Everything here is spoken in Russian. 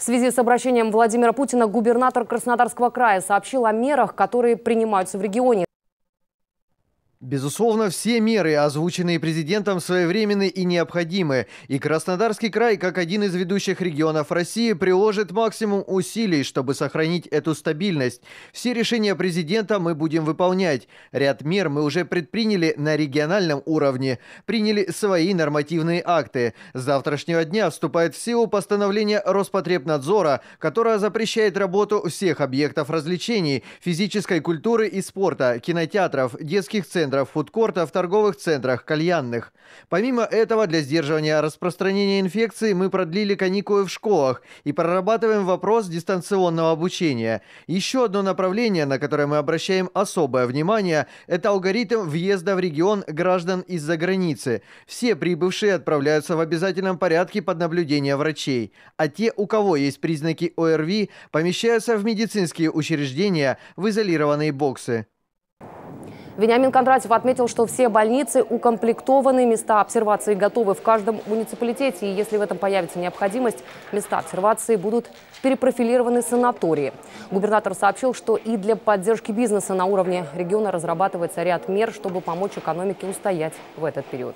В связи с обращением Владимира Путина губернатор Краснодарского края сообщил о мерах, которые принимаются в регионе. Безусловно, все меры, озвученные президентом, своевременны и необходимы, и Краснодарский край, как один из ведущих регионов России, приложит максимум усилий, чтобы сохранить эту стабильность. Все решения президента мы будем выполнять. Ряд мер мы уже предприняли на региональном уровне, приняли свои нормативные акты. С завтрашнего дня вступает в силу постановление Роспотребнадзора, которое запрещает работу всех объектов развлечений, физической культуры и спорта, кинотеатров, детских центров, центров, в торговых центрах, кальянных. Помимо этого, для сдерживания распространения инфекции мы продлили каникулы в школах и прорабатываем вопрос дистанционного обучения. Еще одно направление, на которое мы обращаем особое внимание, это алгоритм въезда в регион граждан из-за границы. Все прибывшие отправляются в обязательном порядке под наблюдение врачей, а те, у кого есть признаки ОРВИ, помещаются в медицинские учреждения в изолированные боксы. Вениамин Кондратьев отметил, что все больницы укомплектованы, места обсервации готовы в каждом муниципалитете. И если в этом появится необходимость, места обсервации будут перепрофилированы санатории. Губернатор сообщил, что и для поддержки бизнеса на уровне региона разрабатывается ряд мер, чтобы помочь экономике устоять в этот период.